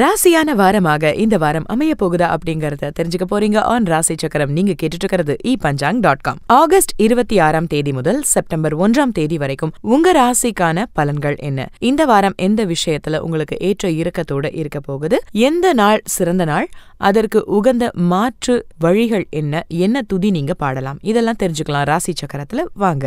ராசியான வாரமாக இந்த வாரம் அமைய போகுதா அப்படிங்கறத தெரிஞ்சுக்க போறீங்க ஆன் ராசி சக்கரம் நீங்க கேட்டுட்டு இருக்கிறது e Panchang dot com August இருபத்தி ஆறாம் தேதி முதல் செப்டம்பர் ஒன்றாம் தேதி வரைக்கும் உங்க ராசிக்கான பலன்கள் என்ன இந்த வாரம் எந்த விஷயத்துல உங்களுக்கு ஏற்ற இறக்கத்தோட இருக்க போகுது எந்த நாள் சிறந்த நாள் அதற்கு உகந்த மாற்று வழிகள் என்ன என்ன துதி நீங்க பாடலாம் இதெல்லாம் தெரிஞ்சுக்கலாம் ராசி சக்கரத்துல வாங்க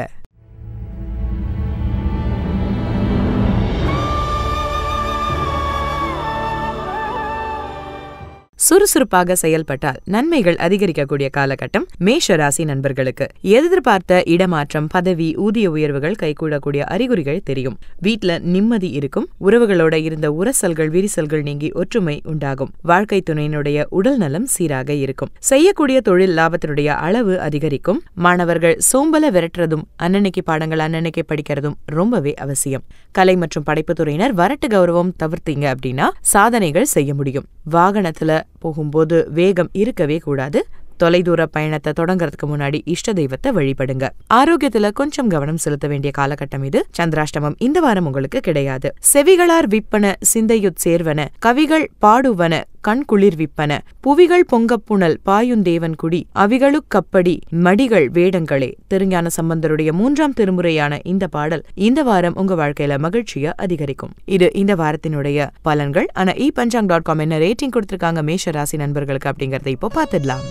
சுறுசுறுப்பாக செயல்பட்டால் நன்மைகள் அதிகரிக்கக்கூடிய காலகட்டம் மேஷ ராசி நண்பர்களுக்கு எதிர்பார்த்த இடமாற்றம் பதவி ஊதிய உயர்வுகள் கைகூடக்கூடிய அறிகுறிகள் தெரியும் வீட்ல நிம்மதி இருக்கும் உறவுகளோட இருந்த உரசல்கள் விரிசல்கள் நீங்கி ஒற்றுமை உண்டாகும் வாழ்க்கை துணையினுடைய உடல் நலம் சீராக இருக்கும் செய்யக்கூடிய தொழில் லாபத்தினுடைய அளவு அதிகரிக்கும் மாணவர்கள் சோம்பல விரட்டுறதும் அன்னன்னைக்கு பாடங்கள் அன்னன்னைக்கு படிக்கிறதும் ரொம்பவே அவசியம் கலை மற்றும் படைப்புத்துறையினர் வரட்டு கௌரவம் தவிர்த்தீங்க அப்படின்னா சாதனைகள் செய்ய முடியும் வாகனத்துல போகும்போது வேகம் இருக்கவே கூடாது தொலைதூர பயணத்தை தொடங்குறதுக்கு முன்னாடி இஷ்ட தெய்வத்தை வழிபடுங்க ஆரோக்கியத்துல கொஞ்சம் கவனம் செலுத்த வேண்டிய காலகட்டம் இது சந்திராஷ்டமம் இந்த வாரம் உங்களுக்கு கிடையாது செவிகளார் விற்பன சிந்தையுத் சேர்வன கவிகள் பாடுவன கண் குளிர்விப்பன புவிகள் பொங்கப்புணல் பாயுந்தேவன் குடி அவிகளுக்கப்படி மடிகள் வேடங்களே திருஞான சம்பந்தருடைய மூன்றாம் திருமுறையான இந்த பாடல் இந்த வாரம் உங்க வாழ்க்கையில மகிழ்ச்சியை அதிகரிக்கும் இது இந்த வாரத்தினுடைய பலன்கள் ஆனா இ பஞ்சாங் டாட் காம் என்ன ரேட்டிங் கொடுத்திருக்காங்க மேஷ ராசி நண்பர்களுக்கு அப்படிங்கறத இப்போ பாத்துடலாம்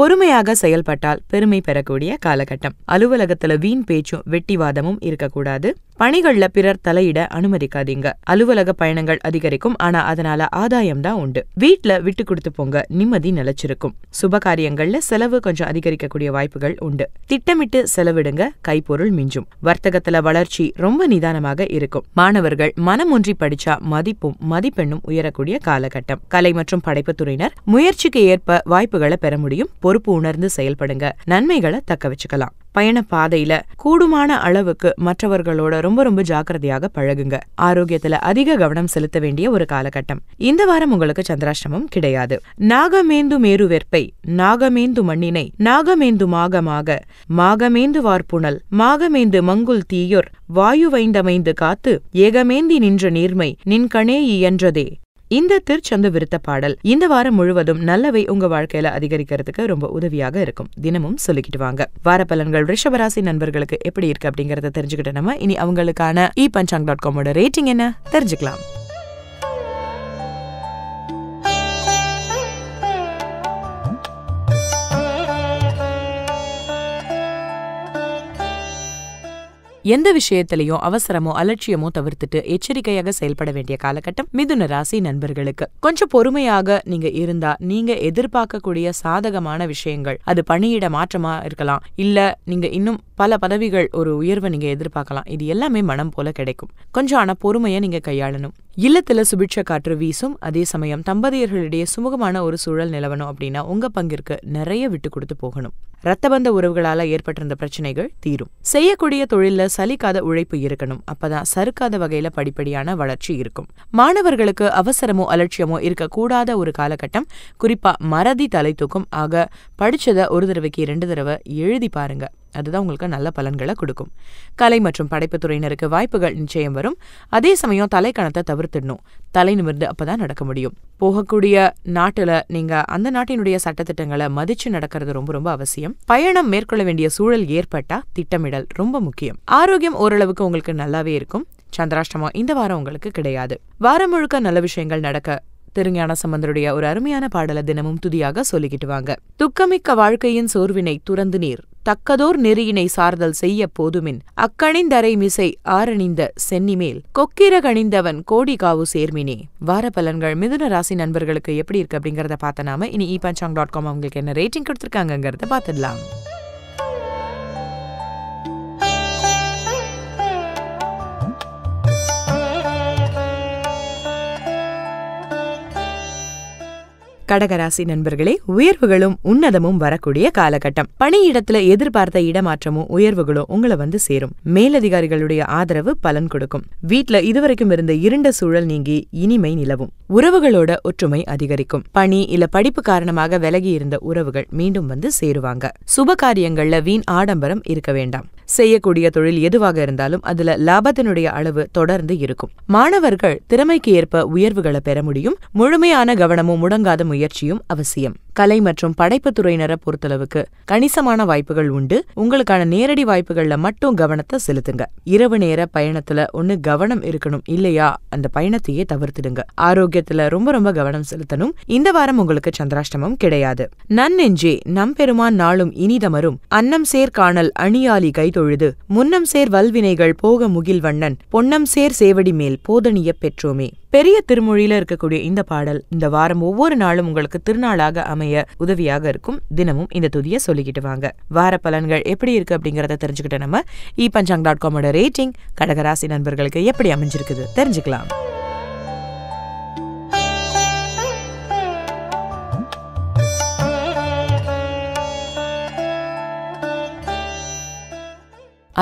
பொறுமையாக செயல்பட்டால் பெருமை பெறக்கூடிய காலகட்டம் அலுவலகத்துல வீண் பேச்சும் வெட்டிவாதமும் இருக்கக்கூடாது பணிகள்ல பிறர் தலையிட அனுமதிக்காதீங்க அலுவலக பயணங்கள் அதிகரிக்கும் ஆனா அதனால ஆதாயம் தான் உண்டு வீட்ல விட்டு கொடுத்து போங்க நிம்மதி நிலைச்சிருக்கும் சுப காரியங்கள்ல செலவு கொஞ்சம் அதிகரிக்கக்கூடிய வாய்ப்புகள் உண்டு திட்டமிட்டு செலவிடுங்க கைப்பொருள் மிஞ்சும் வர்த்தகத்துல வளர்ச்சி ரொம்ப நிதானமாக இருக்கும் மாணவர்கள் மனமொன்றி படிச்சா மதிப்பும் மதிப்பெண்ணும் உயரக்கூடிய காலகட்டம் கலை மற்றும் படைப்புத்துறையினர் முயற்சிக்கு ஏற்ப வாய்ப்புகளை பெற முடியும் பொறுப்பு உணர்ந்து செயல்படுங்க நன்மைகளை தக்க வச்சுக்கலாம் பயண பாதையில கூடுமான அளவுக்கு மற்றவர்களோட ரொம்ப ரொம்ப ஜாக்கிரதையாக பழகுங்க ஆரோக்கியத்துல அதிக கவனம் செலுத்த வேண்டிய ஒரு காலகட்டம் இந்த வாரம் உங்களுக்கு சந்திராஷ்டமம் கிடையாது நாகமேந்து மேரு வெற்பை நாகமேந்து மண்ணினை நாகமேந்து மாகமாக மாகமேந்து வார்ப்புணல் மாகமேந்து மங்குல் தீயோர் வாயுவைந்தமைந்து காத்து ஏகமேந்தி நின்ற நீர்மை நின்கணே இயன்றதே இந்த திருச்சந்த விருத்த பாடல் இந்த வாரம் முழுவதும் நல்லவை உங்க வாழ்க்கையில அதிகரிக்கிறதுக்கு ரொம்ப உதவியாக இருக்கும் தினமும் சொல்லிக்கிட்டு வாங்க வார பலன்கள் ரிஷபராசி நண்பர்களுக்கு எப்படி இருக்கு அப்படிங்கறத தெரிஞ்சுக்கிட்டு நம்ம இனி அவங்களுக்கான இ பஞ்சாங் டாட் காமோட ரேட்டிங் என்ன தெரிஞ்சுக்கலாம் எந்த விஷயத்திலையும் அவசரமோ அலட்சியமோ தவிர்த்துட்டு எச்சரிக்கையாக செயல்பட வேண்டிய காலகட்டம் மிதுன ராசி நண்பர்களுக்கு கொஞ்சம் பொறுமையாக நீங்க இருந்தா நீங்க எதிர்பார்க்கக்கூடிய சாதகமான விஷயங்கள் அது பணியிட மாற்றமா இருக்கலாம் இல்ல நீங்க இன்னும் பல பதவிகள் ஒரு உயர்வை நீங்க எதிர்பார்க்கலாம் இது எல்லாமே மனம் போல கிடைக்கும் கொஞ்சம் ஆனா பொறுமையை நீங்க கையாளணும் இல்லத்துல சுபிட்ச காற்று வீசும் அதே சமயம் தம்பதியர்களிடையே சுமூகமான ஒரு சூழல் நிலவணும் அப்படின்னா உங்க பங்கிற்கு நிறைய விட்டு கொடுத்து போகணும் ரத்தபந்த உறவுகளால ஏற்பட்டிருந்த பிரச்சனைகள் தீரும் செய்யக்கூடிய தொழில்ல சலிக்காத உழைப்பு இருக்கணும் அப்பதான் சறுக்காத வகையில படிப்படியான வளர்ச்சி இருக்கும் மாணவர்களுக்கு அவசரமோ அலட்சியமோ இருக்கக்கூடாத ஒரு காலகட்டம் குறிப்பா மறதி தலை தூக்கும் ஆக படிச்சத ஒரு தடவைக்கு ரெண்டு தடவை எழுதி பாருங்க அதுதான் உங்களுக்கு நல்ல பலன்களை கொடுக்கும் கலை மற்றும் படைப்பு துறையினருக்கு வாய்ப்புகள் நிச்சயம் வரும் அதே சமயம் தலைக்கணத்தை தவிர்த்திடணும் தலை நிமிர்ந்து அப்பதான் நடக்க முடியும் போகக்கூடிய நாட்டுல நீங்க அந்த நாட்டினுடைய சட்டத்திட்டங்களை மதிச்சு நடக்கிறது ரொம்ப ரொம்ப அவசியம் பயணம் மேற்கொள்ள வேண்டிய சூழல் ஏற்பட்டா திட்டமிடல் ரொம்ப முக்கியம் ஆரோக்கியம் ஓரளவுக்கு உங்களுக்கு நல்லாவே இருக்கும் சந்திராஷ்டமம் இந்த வாரம் உங்களுக்கு கிடையாது வாரம் முழுக்க நல்ல விஷயங்கள் நடக்க திருஞான சம்பந்தருடைய ஒரு அருமையான பாடலை தினமும் துதியாக சொல்லிக்கிட்டு வாங்க துக்கமிக்க வாழ்க்கையின் சோர்வினை துறந்து நீர் தக்கதோர் நெறியினை சார்தல் செய்ய போதுமின் அக்கணிந்தரை மிசை ஆரணிந்த சென்னிமேல் கொக்கிர கணிந்தவன் கோடிகாவு சேர்மினே வார பலன்கள் மிதுன ராசி நண்பர்களுக்கு எப்படி இருக்கு அப்படிங்கறத பார்த்த நாம இனி இ பஞ்சாங் டாட் காம் அவங்களுக்கு என்ன ரேட்டிங் கொடுத்துருக்காங்கிறத பார்த்துடலாம் கடகராசி நண்பர்களே உயர்வுகளும் உன்னதமும் வரக்கூடிய காலகட்டம் பணியிடத்துல எதிர்பார்த்த இடமாற்றமும் உயர்வுகளும் உங்களை வந்து சேரும் மேலதிகாரிகளுடைய ஆதரவு பலன் கொடுக்கும் வீட்ல இதுவரைக்கும் இருந்த இருண்ட சூழல் நீங்கி இனிமை நிலவும் உறவுகளோட ஒற்றுமை அதிகரிக்கும் பணி இல்ல படிப்பு காரணமாக விலகி இருந்த உறவுகள் மீண்டும் வந்து சேருவாங்க சுப காரியங்கள்ல வீண் ஆடம்பரம் இருக்க வேண்டாம் செய்யக்கூடிய தொழில் எதுவாக இருந்தாலும் அதுல லாபத்தினுடைய அளவு தொடர்ந்து இருக்கும் மாணவர்கள் திறமைக்கு ஏற்ப உயர்வுகளை பெற முடியும் முழுமையான கவனமும் முடங்காத முயற்சியும் அவசியம் கலை மற்றும் படைப்பு துறையினரை பொறுத்தளவுக்கு கணிசமான வாய்ப்புகள் உண்டு உங்களுக்கான நேரடி வாய்ப்புகள்ல மட்டும் கவனத்தை செலுத்துங்க இரவு நேர பயணத்துல ஒன்னு கவனம் இருக்கணும் இல்லையா அந்த பயணத்தையே தவிர்த்துடுங்க ஆரோக்கியத்துல ரொம்ப ரொம்ப கவனம் செலுத்தணும் இந்த வாரம் உங்களுக்கு சந்திராஷ்டமம் கிடையாது நன்னெஞ்சே நம்பெருமான் நாளும் இனிதமரும் அன்னம் சேர்காணல் அணியாலி கை தொழுது முன்னம் சேர் வல்வினைகள் போக முகில் வண்ணன் பொன்னம் சேர் சேவடி மேல் போதனிய பெற்றோமே பெரிய திருமொழியில இருக்கக்கூடிய இந்த பாடல் இந்த வாரம் ஒவ்வொரு நாளும் உங்களுக்கு திருநாளாக அமைய உதவியாக இருக்கும் தினமும் இந்த துதிய சொல்லிக்கிட்டு வாங்க வார பலன்கள் எப்படி இருக்கு அப்படிங்கறத தெரிஞ்சுக்கிட்ட நம்ம இ பஞ்சாங் டாட் காமோட ரேட்டிங் கடகராசி நண்பர்களுக்கு எப்படி அமைஞ்சிருக்குது தெரிஞ்சுக்கலாம்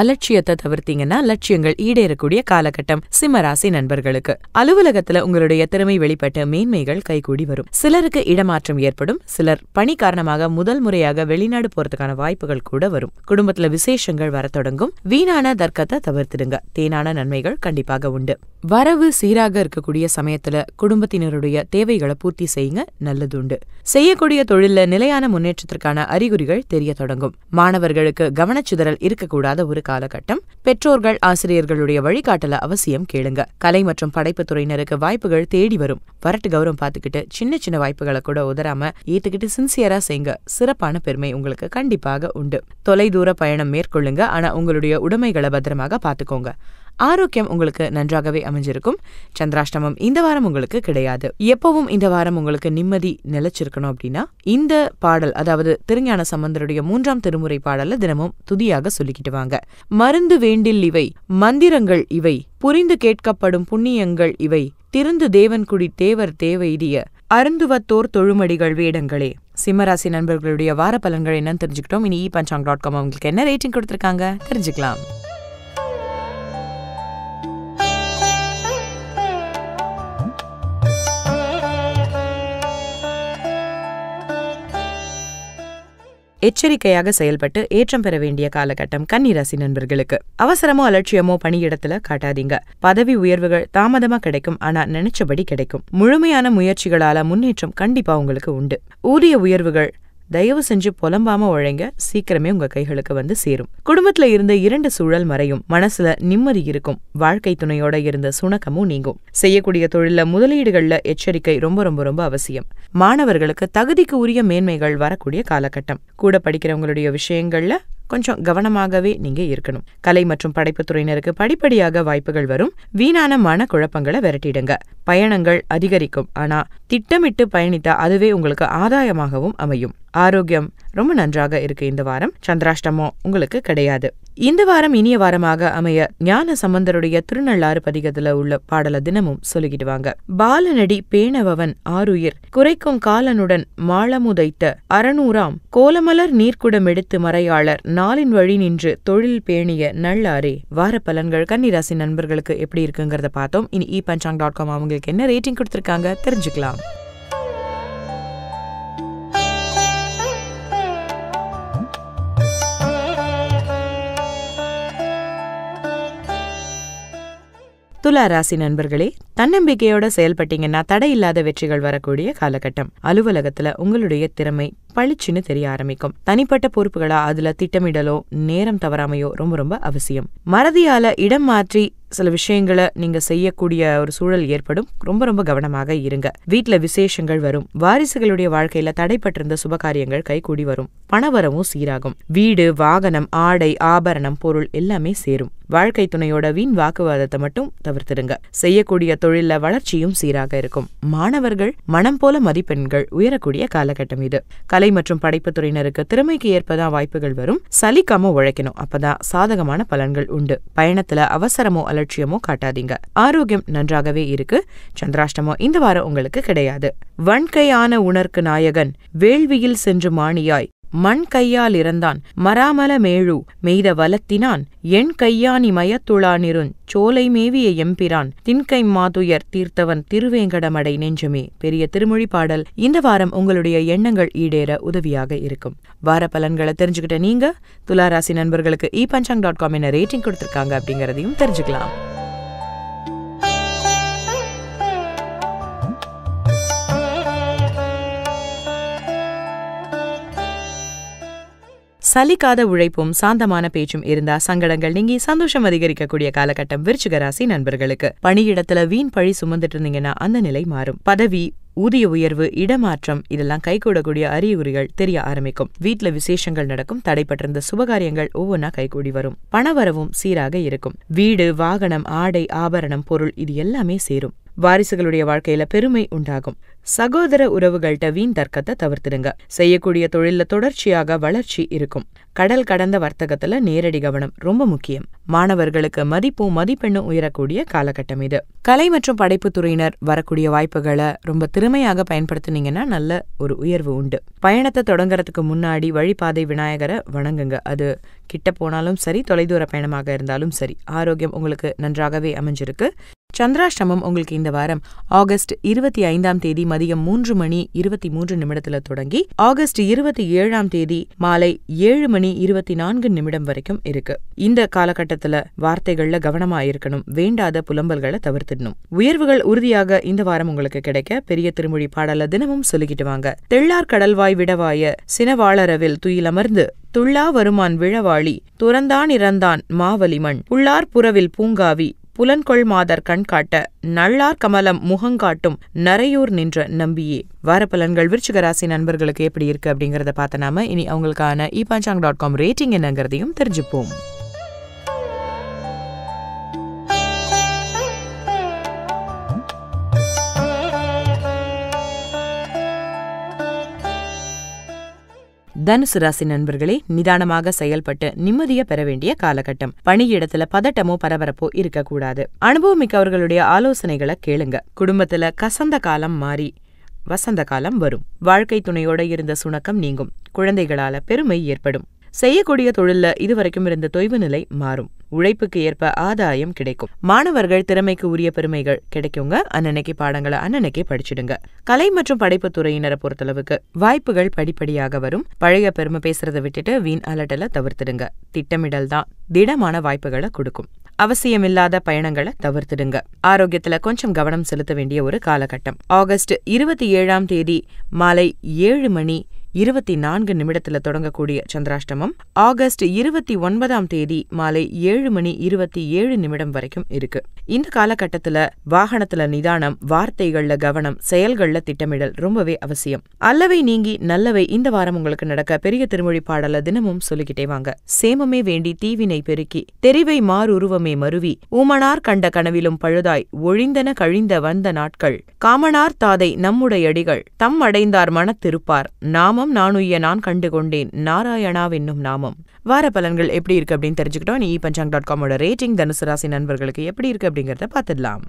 அலட்சியத்தை தவிர்த்தீங்கன்னா லட்சியங்கள் ஈடேறக்கூடிய காலகட்டம் சிம்மராசி நண்பர்களுக்கு அலுவலகத்துல உங்களுடைய திறமை வெளிப்பட்ட மேன்மைகள் கைகூடி வரும் சிலருக்கு இடமாற்றம் ஏற்படும் சிலர் பணி காரணமாக முதல் முறையாக வெளிநாடு போறதுக்கான வாய்ப்புகள் கூட வரும் குடும்பத்துல விசேஷங்கள் வர தொடங்கும் வீணான தர்க்கத்தை தவிர்த்திடுங்க தேனான நன்மைகள் கண்டிப்பாக உண்டு வரவு சீராக இருக்கக்கூடிய சமயத்துல குடும்பத்தினருடைய தேவைகளை பூர்த்தி செய்யுங்க நல்லது உண்டு செய்யக்கூடிய தொழில்ல நிலையான முன்னேற்றத்திற்கான அறிகுறிகள் தெரிய தொடங்கும் மாணவர்களுக்கு கவனச்சிதறல் இருக்கக்கூடாத ஒரு காலகட்டம் பெற்றோர்கள் ஆசிரியர்களுடைய வழிகாட்டல அவசியம் கேளுங்க கலை மற்றும் படைப்பு துறையினருக்கு வாய்ப்புகள் தேடி வரும் வரட்டு கௌரவம் பார்த்துக்கிட்டு சின்ன சின்ன வாய்ப்புகளை கூட உதராம ஏத்துக்கிட்டு சின்சியரா செய்யுங்க சிறப்பான பெருமை உங்களுக்கு கண்டிப்பாக உண்டு தொலைதூர பயணம் மேற்கொள்ளுங்க ஆனா உங்களுடைய உடைமைகளை பத்திரமாக பார்த்துக்கோங்க ஆரோக்கியம் உங்களுக்கு நன்றாகவே அமைஞ்சிருக்கும் சந்திராஷ்டமம் இந்த வாரம் உங்களுக்கு கிடையாது எப்பவும் இந்த வாரம் உங்களுக்கு நிம்மதி நிலைச்சிருக்கணும் அப்படின்னா இந்த பாடல் அதாவது திருஞான சம்பந்தருடைய மூன்றாம் திருமுறை பாடல தினமும் துதியாக சொல்லிக்கிட்டு வாங்க மருந்து வேண்டில் இவை மந்திரங்கள் இவை புரிந்து கேட்கப்படும் புண்ணியங்கள் இவை திருந்து தேவன்குடி தேவர் தேவைதிய அருந்துவத்தோர் தொழுமடிகள் வேடங்களே சிம்மராசி நண்பர்களுடைய வார பலன்கள் என்னன்னு தெரிஞ்சுக்கிட்டோம் இனி இ பஞ்சாங் டாட் காம் அவங்களுக்கு என்ன ரேட்டிங் கொடுத்துருக்காங்க தெரிஞ்சுக்கலாம் எச்சரிக்கையாக செயல்பட்டு ஏற்றம் பெற வேண்டிய காலகட்டம் கன்னிராசி நண்பர்களுக்கு அவசரமோ அலட்சியமோ பணியிடத்துல காட்டாதீங்க பதவி உயர்வுகள் தாமதமா கிடைக்கும் ஆனா நினைச்சபடி கிடைக்கும் முழுமையான முயற்சிகளால முன்னேற்றம் கண்டிப்பா உங்களுக்கு உண்டு ஊதிய உயர்வுகள் தயவு செஞ்சு புலம்பாம உழைங்க சீக்கிரமே உங்க கைகளுக்கு வந்து சேரும் குடும்பத்துல இருந்த இரண்டு சூழல் மறையும் மனசுல நிம்மதி இருக்கும் வாழ்க்கை துணையோட இருந்த சுணக்கமும் நீங்கும் செய்யக்கூடிய தொழில முதலீடுகள்ல எச்சரிக்கை ரொம்ப ரொம்ப ரொம்ப அவசியம் மாணவர்களுக்கு தகுதிக்கு உரிய மேன்மைகள் வரக்கூடிய காலகட்டம் கூட படிக்கிறவங்களுடைய விஷயங்கள்ல கொஞ்சம் கவனமாகவே நீங்க இருக்கணும் கலை மற்றும் படைப்புத்துறையினருக்கு படிப்படியாக வாய்ப்புகள் வரும் வீணான மன குழப்பங்களை விரட்டிடுங்க பயணங்கள் அதிகரிக்கும் ஆனா திட்டமிட்டு பயணித்தா அதுவே உங்களுக்கு ஆதாயமாகவும் அமையும் ஆரோக்கியம் ரொம்ப நன்றாக இருக்கு இந்த வாரம் சந்திராஷ்டமம் உங்களுக்கு கிடையாது இந்த வாரம் இனிய வாரமாக அமைய ஞான சம்பந்தருடைய திருநள்ளாறு பதிகத்துல உள்ள பாடல தினமும் வாங்க பாலநடி பேணவவன் ஆருயிர் குறைக்கும் காலனுடன் மாளமுதைத்த அறநூறாம் கோலமலர் நீர்க்குடம் எடுத்து மறையாளர் நாளின் வழி நின்று தொழில் பேணிய நள்ளாரே வார பலன்கள் கன்னிராசி நண்பர்களுக்கு எப்படி இருக்குங்கிறத பார்த்தோம் இனி இ பஞ்சாங் டாட் காம் அவங்க உங்களுக்கு என்ன ரேட்டிங் கொடுத்துருக்காங்க தெரிஞ்சுக்கலாம் துலா ராசி நண்பர்களே தன்னம்பிக்கையோட செயல்பட்டீங்கன்னா தடையில்லாத வெற்றிகள் வரக்கூடிய காலகட்டம் அலுவலகத்துல உங்களுடைய திறமை பளிச்சுன்னு தெரிய ஆரம்பிக்கும் தனிப்பட்ட பொறுப்புகளா அதுல திட்டமிடலோ நேரம் தவறாமையோ ரொம்ப ரொம்ப அவசியம் மறதியால இடம் மாற்றி சில விஷயங்களை நீங்க செய்யக்கூடிய ஒரு சூழல் ஏற்படும் ரொம்ப ரொம்ப கவனமாக இருங்க வீட்டுல விசேஷங்கள் வரும் வாரிசுகளுடைய வாழ்க்கையில தடைப்பட்டிருந்த சுபகாரியங்கள் கூடி வரும் பணவரவும் சீராகும் வீடு வாகனம் ஆடை ஆபரணம் பொருள் எல்லாமே சேரும் வாழ்க்கை துணையோட வீண் வாக்குவாதத்தை மட்டும் தவிர்த்திருங்க செய்யக்கூடிய தொழில வளர்ச்சியும் சீராக இருக்கும் மாணவர்கள் மனம் போல மதிப்பெண்கள் உயரக்கூடிய காலகட்டம் இது கலை மற்றும் படைப்பு துறையினருக்கு திறமைக்கு ஏற்பதான் வாய்ப்புகள் வரும் சலிக்காம உழைக்கணும் அப்பதான் சாதகமான பலன்கள் உண்டு பயணத்துல அவசரமோ அல்ல அலட்சியமோ காட்டாதீங்க ஆரோக்கியம் நன்றாகவே இருக்கு சந்திராஷ்டமம் இந்த வாரம் உங்களுக்கு கிடையாது வன்கையான உணர்க்கு நாயகன் வேள்வியில் சென்று மாணியாய் மண் கையாலிறந்தான் மராமல மேழு மெய்த வலத்தினான் என் கையானி மயத்துளானிருந் சோலை மேவிய எம்பிரான் தின்கை மாதுயர் தீர்த்தவன் திருவேங்கடமடை நெஞ்சுமே பெரிய திருமொழி பாடல் இந்த வாரம் உங்களுடைய எண்ணங்கள் ஈடேற உதவியாக இருக்கும் வார பலன்களை தெரிஞ்சுக்கிட்ட நீங்க துளாராசி நண்பர்களுக்கு இ பஞ்சாங் டாட் காம் என்ன ரேட்டிங் கொடுத்திருக்காங்க அப்படிங்கிறதையும் தெரிஞ்சுக்கலாம் சலிக்காத உழைப்பும் சாந்தமான பேச்சும் இருந்தா சங்கடங்கள் நீங்கி சந்தோஷம் அதிகரிக்கக்கூடிய காலகட்டம் விருச்சிக ராசி நண்பர்களுக்கு பணியிடத்துல வீண் பழி சுமந்துட்டு இருந்தீங்கன்னா அந்த நிலை மாறும் பதவி ஊதிய உயர்வு இடமாற்றம் இதெல்லாம் கைகூடக்கூடிய அறிகுறிகள் தெரிய ஆரம்பிக்கும் வீட்ல விசேஷங்கள் நடக்கும் தடைப்பட்டிருந்த சுபகாரியங்கள் ஒவ்வொன்றா கைகூடி வரும் பணவரவும் சீராக இருக்கும் வீடு வாகனம் ஆடை ஆபரணம் பொருள் இது எல்லாமே சேரும் வாரிசுகளுடைய வாழ்க்கையில பெருமை உண்டாகும் சகோதர உறவுகள்கிட்ட வீண் தர்க்கத்தை தவிர்த்துடுங்க செய்யக்கூடிய தொழில தொடர்ச்சியாக வளர்ச்சி இருக்கும் கடல் கடந்த வர்த்தகத்துல நேரடி கவனம் ரொம்ப முக்கியம் மாணவர்களுக்கு மதிப்பும் மதிப்பெண்ணும் உயரக்கூடிய காலகட்டம் இது கலை மற்றும் படைப்பு துறையினர் வரக்கூடிய வாய்ப்புகளை ரொம்ப திறமையாக பயன்படுத்தினீங்கன்னா நல்ல ஒரு உயர்வு உண்டு பயணத்தை தொடங்குறதுக்கு முன்னாடி வழிபாதை விநாயகரை வணங்குங்க அது கிட்ட போனாலும் சரி தொலைதூர பயணமாக இருந்தாலும் சரி ஆரோக்கியம் உங்களுக்கு நன்றாகவே அமைஞ்சிருக்கு சந்திராஷ்டமம் உங்களுக்கு இந்த வாரம் ஆகஸ்ட் இருபத்தி ஐந்தாம் தேதி மதியம் மூன்று மணி இருபத்தி மூன்று நிமிடத்துல தொடங்கி ஆகஸ்ட் இருபத்தி ஏழாம் தேதி மாலை ஏழு மணி இருபத்தி நான்கு நிமிடம் வரைக்கும் இருக்கு இந்த காலகட்டத்துல வார்த்தைகள்ல கவனமா இருக்கணும் வேண்டாத புலம்பல்களை தவிர்த்திடணும் உயர்வுகள் உறுதியாக இந்த வாரம் உங்களுக்கு கிடைக்க பெரிய திருமொழி பாடல தினமும் சொல்லிக்கிட்டு வாங்க தெள்ளார் கடல்வாய் விடவாய சினவாளரவில் துயிலமர்ந்து துள்ளா வருமான் விழவாளி துறந்தான் இறந்தான் மாவலிமண் உள்ளார் புறவில் பூங்காவி புலன்கொள் மாதர் கண்காட்ட நள்ளார் கமலம் முகங்காட்டும் நரையூர் நின்ற நம்பியே வார பலன்கள் விருச்சிகராசி நண்பர்களுக்கு எப்படி இருக்கு அப்படிங்கறத பார்த்தனாம இனி அவங்களுக்கான e Panchang dot com rating என்னங்கிறதையும் தெரிஞ்சுப்போம் தனுசு ராசி நண்பர்களே நிதானமாக செயல்பட்டு நிம்மதியை பெற வேண்டிய காலகட்டம் பணியிடத்துல பதட்டமோ பரபரப்போ இருக்கக்கூடாது அனுபவமிக்கவர்களுடைய ஆலோசனைகளை கேளுங்க குடும்பத்துல கசந்த காலம் மாறி வசந்த காலம் வரும் வாழ்க்கை துணையோட இருந்த சுணக்கம் நீங்கும் குழந்தைகளால பெருமை ஏற்படும் செய்யக்கூடிய தொழில்ல இதுவரைக்கும் இருந்த தொய்வு நிலை மாறும் உழைப்புக்கு ஏற்ப ஆதாயம் கிடைக்கும் மாணவர்கள் திறமைக்கு உரிய பெருமைகள் கிடைக்குங்க அன்னன்னைக்கு பாடங்களை அன்னன்னைக்கு படிச்சிடுங்க கலை மற்றும் படைப்பு துறையினரை பொறுத்தளவுக்கு வாய்ப்புகள் படிப்படியாக வரும் பழைய பெருமை பேசுறதை விட்டுட்டு வீண் அலட்டல தவிர்த்துடுங்க திட்டமிடல் தான் திடமான வாய்ப்புகளை கொடுக்கும் அவசியமில்லாத பயணங்களை தவிர்த்துடுங்க ஆரோக்கியத்துல கொஞ்சம் கவனம் செலுத்த வேண்டிய ஒரு காலகட்டம் ஆகஸ்ட் இருபத்தி ஏழாம் தேதி மாலை ஏழு மணி இருபத்தி நான்கு நிமிடத்துல தொடங்கக்கூடிய சந்திராஷ்டமம் ஆகஸ்ட் இருபத்தி ஒன்பதாம் தேதி மாலை ஏழு மணி இருபத்தி ஏழு நிமிடம் வரைக்கும் இருக்கு இந்த காலகட்டத்துல வாகனத்துல நிதானம் வார்த்தைகள்ல கவனம் செயல்கள்ல திட்டமிடல் ரொம்பவே அவசியம் அல்லவை நீங்கி நல்லவை இந்த வாரம் உங்களுக்கு நடக்க பெரிய திருமொழி பாடல தினமும் சொல்லிக்கிட்டே வாங்க சேமமே வேண்டி தீவினை பெருக்கி தெரிவை மாறுருவமே மருவி ஊமனார் கண்ட கனவிலும் பழுதாய் ஒழிந்தன கழிந்த வந்த நாட்கள் காமனார் தாதை நம்முடையடிகள் தம் அடைந்தார் மனத்திருப்பார் நாமம் நாமம் நானுய்ய நான் கண்டு கொண்டேன் என்னும் நாமம் வார பலன்கள் எப்படி இருக்கு அப்படின்னு தெரிஞ்சுக்கிட்டோம் இ பஞ்சாங் டாட் காமோட ரேட்டிங் தனுசு ராசி நண்பர்களுக்கு எப்படி இருக்கு அப்படிங்கறத பாத்துடலாம்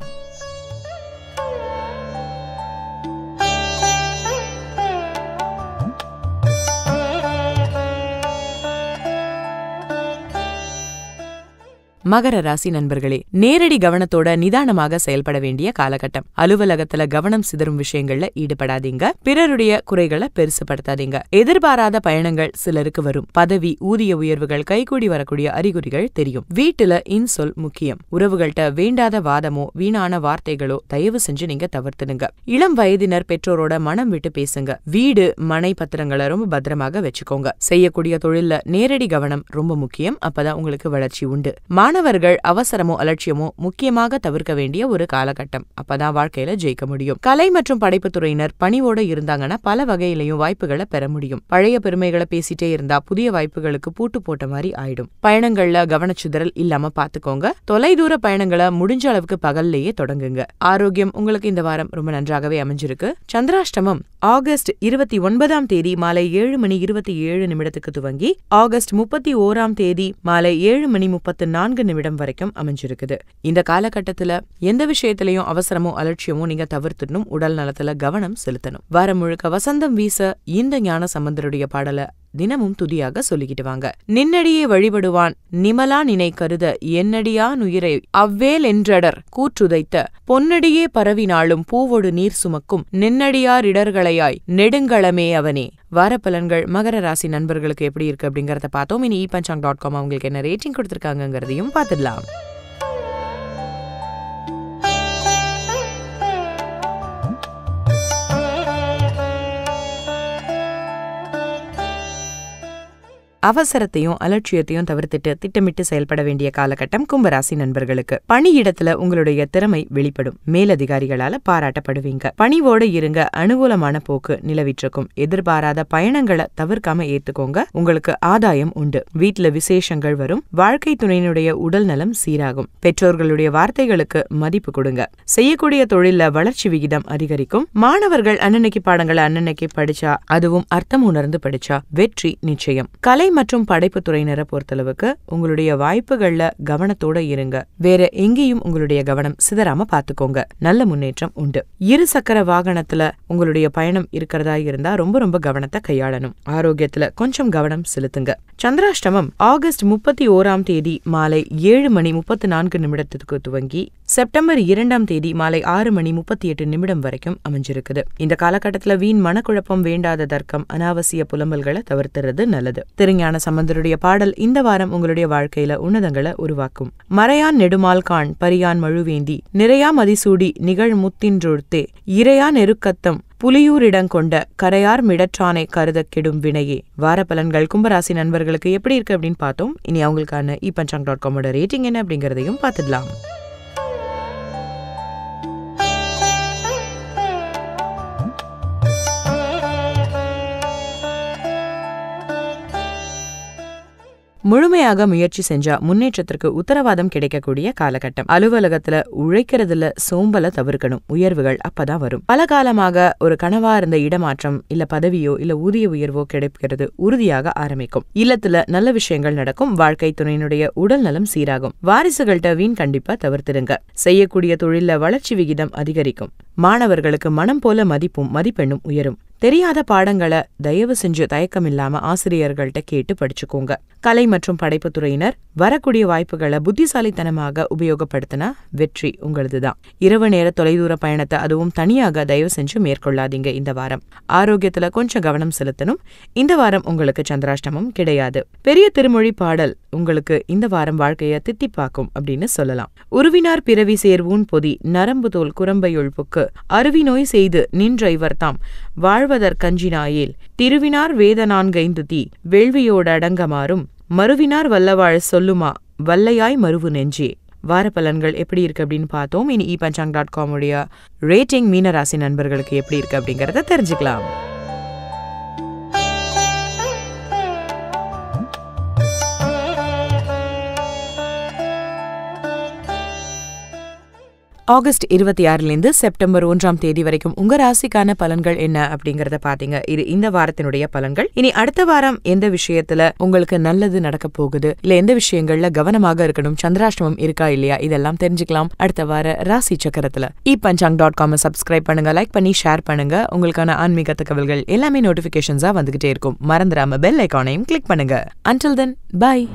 மகர ராசி நண்பர்களே நேரடி கவனத்தோட நிதானமாக செயல்பட வேண்டிய காலகட்டம் அலுவலகத்துல கவனம் சிதறும் விஷயங்கள்ல ஈடுபடாதீங்க பிறருடைய குறைகளை படுத்தாதீங்க எதிர்பாராத பயணங்கள் சிலருக்கு வரும் பதவி ஊதிய உயர்வுகள் கைகூடி வரக்கூடிய அறிகுறிகள் தெரியும் வீட்டுல இன்சொல் முக்கியம் உறவுகள்கிட்ட வேண்டாத வாதமோ வீணான வார்த்தைகளோ தயவு செஞ்சு நீங்க தவிர்த்துடுங்க இளம் வயதினர் பெற்றோரோட மனம் விட்டு பேசுங்க வீடு மனை பத்திரங்களை ரொம்ப பத்திரமாக வச்சுக்கோங்க செய்யக்கூடிய தொழில்ல நேரடி கவனம் ரொம்ப முக்கியம் அப்பதான் உங்களுக்கு வளர்ச்சி உண்டு மாண மாணவர்கள் அவசரமோ அலட்சியமோ முக்கியமாக தவிர்க்க வேண்டிய ஒரு காலகட்டம் அப்பதான் வாழ்க்கையில ஜெயிக்க முடியும் கலை மற்றும் படைப்பு துறையினர் பணிவோட இருந்தாங்கன்னா பல வகையிலையும் வாய்ப்புகளை பெற முடியும் பழைய பெருமைகளை பேசிட்டே இருந்தா புதிய வாய்ப்புகளுக்கு பூட்டு போட்ட மாதிரி ஆயிடும் பயணங்கள்ல கவனச்சிதறல் இல்லாம பாத்துக்கோங்க தொலைதூர பயணங்களை முடிஞ்ச அளவுக்கு பகல்லையே தொடங்குங்க ஆரோக்கியம் உங்களுக்கு இந்த வாரம் ரொம்ப நன்றாகவே அமைஞ்சிருக்கு சந்திராஷ்டமம் ஆகஸ்ட் இருபத்தி ஒன்பதாம் தேதி மாலை ஏழு மணி இருபத்தி ஏழு நிமிடத்துக்கு துவங்கி ஆகஸ்ட் முப்பத்தி ஓராம் தேதி மாலை ஏழு மணி முப்பத்தி நான்கு நிமிடம் வரைக்கும் அமைஞ்சிருக்குது இந்த காலகட்டத்துல எந்த விஷயத்திலையும் அவசரமோ அலட்சியமோ நீங்க தவிர்த்துடணும் உடல் நலத்துல கவனம் செலுத்தணும் வாரம் முழுக்க வசந்தம் வீச இந்த ஞான சம்பந்தருடைய பாடலை தினமும் துதியாக சொல்லிக்கிட்டு வாங்க நின்னடியே வழிபடுவான் நிமலா நினை கருத என்னடியான் உயிரை அவ்வேல் என்றடர் கூற்றுதைத்த பொன்னடியே பரவினாலும் பூவொடு நீர் சுமக்கும் நின்னடியார் இடர்களையாய் நெடுங்களமே அவனே வார பலன்கள் மகர ராசி நண்பர்களுக்கு எப்படி இருக்கு அப்படிங்கறத பார்த்தோம் இனி இ பஞ்சாங் டாட் காம் அவங்களுக்கு என்ன ரேட்டிங் கொடுத்துருக்காங்கிறதையும் பார்த்துடலாம் அவசரத்தையும் அலட்சியத்தையும் தவிர்த்துட்டு திட்டமிட்டு செயல்பட வேண்டிய காலகட்டம் கும்பராசி நண்பர்களுக்கு பணியிடத்துல உங்களுடைய திறமை வெளிப்படும் மேலதிகாரிகளால பாராட்டப்படுவீங்க பணிவோட இருங்க அனுகூலமான போக்கு நிலவிட்டிருக்கும் எதிர்பாராத பயணங்களை தவிர்க்காம ஏத்துக்கோங்க உங்களுக்கு ஆதாயம் உண்டு வீட்டுல விசேஷங்கள் வரும் வாழ்க்கை துணையினுடைய உடல் நலம் சீராகும் பெற்றோர்களுடைய வார்த்தைகளுக்கு மதிப்பு கொடுங்க செய்யக்கூடிய தொழில வளர்ச்சி விகிதம் அதிகரிக்கும் மாணவர்கள் அன்னன்னைக்கு பாடங்களை அன்னன்னைக்கு படிச்சா அதுவும் அர்த்தம் உணர்ந்து படிச்சா வெற்றி நிச்சயம் கலை மற்றும் படைப்பு துறையினரை பொறுத்தளவுக்கு உங்களுடைய வாய்ப்புகள்ல கவனத்தோட இருங்க வேற எங்கேயும் உங்களுடைய கவனம் சிதறாம பாத்துக்கோங்க நல்ல முன்னேற்றம் உண்டு இரு சக்கர வாகனத்துல உங்களுடைய பயணம் இருக்கிறதா இருந்தா ரொம்ப ரொம்ப கவனத்தை கையாளணும் ஆரோக்கியத்துல கொஞ்சம் கவனம் செலுத்துங்க சந்திராஷ்டமம் ஆகஸ்ட் முப்பத்தி ஓராம் தேதி மாலை ஏழு மணி முப்பத்தி நான்கு நிமிடத்துக்கு துவங்கி செப்டம்பர் இரண்டாம் தேதி மாலை ஆறு மணி முப்பத்தி எட்டு நிமிடம் வரைக்கும் அமைஞ்சிருக்குது இந்த காலகட்டத்துல வீண் மனக்குழப்பம் வேண்டாத தர்க்கம் அனாவசிய புலம்பல்களை தவிர்த்துறது நல்லது திருஞான ஞான சம்பந்தருடைய பாடல் இந்த வாரம் உங்களுடைய வாழ்க்கையில உன்னதங்களை உருவாக்கும் மறையான் நெடுமால் கான் பரியான் மழுவேந்தி நிறையா மதிசூடி நிகழ் முத்தின்றொழுத்தே இறையா நெருக்கத்தம் புலியூரிடங்கொண்ட கரையார் மிடற்றானை கருத கெடும் வினையே வார பலன்கள் கும்பராசி நண்பர்களுக்கு எப்படி இருக்கு அப்படின்னு பார்த்தோம் இனி அவங்களுக்கான இ பஞ்சாங் டாட் காமோட ரேட்டிங் என்ன அப்படிங்கறதையும் பார்த்துடலாம் முழுமையாக முயற்சி செஞ்சா முன்னேற்றத்திற்கு உத்தரவாதம் கிடைக்கக்கூடிய காலகட்டம் அலுவலகத்துல உழைக்கிறதுல சோம்பல தவிர்க்கணும் உயர்வுகள் அப்பதான் வரும் பல காலமாக ஒரு கனவா இருந்த இடமாற்றம் இல்ல பதவியோ இல்ல ஊதிய உயர்வோ கிடைக்கிறது உறுதியாக ஆரம்பிக்கும் இல்லத்துல நல்ல விஷயங்கள் நடக்கும் வாழ்க்கை துணையினுடைய உடல் நலம் சீராகும் வாரிசுகள்கிட்ட வீண் கண்டிப்பா தவிர்த்திருங்க செய்யக்கூடிய தொழில வளர்ச்சி விகிதம் அதிகரிக்கும் மாணவர்களுக்கு மனம் போல மதிப்பும் மதிப்பெண்ணும் உயரும் தெரியாத பாடங்களை தயவு செஞ்சு தயக்கம் இல்லாம ஆசிரியர்கள்ட்ட கேட்டு படிச்சுக்கோங்க கலை மற்றும் படைப்பு துறையினர் வரக்கூடிய வாய்ப்புகளை புத்திசாலித்தனமாக உபயோகப்படுத்தினா வெற்றி உங்களதுதான் இரவு நேர தொலைதூர பயணத்தை அதுவும் தனியாக தயவு செஞ்சு மேற்கொள்ளாதீங்க இந்த வாரம் ஆரோக்கியத்துல கொஞ்சம் கவனம் செலுத்தணும் இந்த வாரம் உங்களுக்கு சந்திராஷ்டமம் கிடையாது பெரிய திருமொழி பாடல் உங்களுக்கு இந்த வாரம் வாழ்க்கையை தித்திப்பாக்கும் அப்படின்னு சொல்லலாம் உருவினார் பிறவி சேர்வூன் பொதி நரம்பு தோல் குரம்பையுள் புக்கு அருவி நோய் செய்து நின்ற இவர் தாம் வாழ் வாழ்வதற்கஞ்சினாயில் திருவினார் வேதனான்கைந்து நான்கைந்து தீ வேள்வியோடு அடங்கமாறும் மறுவினார் வல்லவாழ் சொல்லுமா வல்லையாய் மறுவு நெஞ்சே வார பலன்கள் எப்படி இருக்கு அப்படின்னு பார்த்தோம் இனி இ பஞ்சாங் டாட் உடைய ரேட்டிங் மீனராசி நண்பர்களுக்கு எப்படி இருக்கு அப்படிங்கிறத தெரிஞ்சுக்கலாம் ஆகஸ்ட் இருபத்தி ஆறுலேருந்து செப்டம்பர் ஒன்றாம் தேதி வரைக்கும் உங்க ராசிக்கான பலன்கள் என்ன அப்படிங்கறத பாத்தீங்க இது இந்த வாரத்தினுடைய பலன்கள் இனி அடுத்த வாரம் எந்த விஷயத்துல உங்களுக்கு நல்லது நடக்க போகுது இல்ல எந்த விஷயங்கள்ல கவனமாக இருக்கணும் சந்திராஷ்டமம் இருக்கா இல்லையா இதெல்லாம் தெரிஞ்சுக்கலாம் அடுத்த வார ராசி சக்கரத்துல e Panchang dot com subscribe பண்ணுங்க லைக் பண்ணி ஷேர் பண்ணுங்க உங்களுக்கான ஆன்மீக தகவல்கள் எல்லாமே நோட்டிபிகேஷன்ஸா வந்துகிட்டே இருக்கும் மறந்துடாம பெல் ஐக்கானையும் கிளிக் பண்ணுங்க அன்டில் தென் பாய்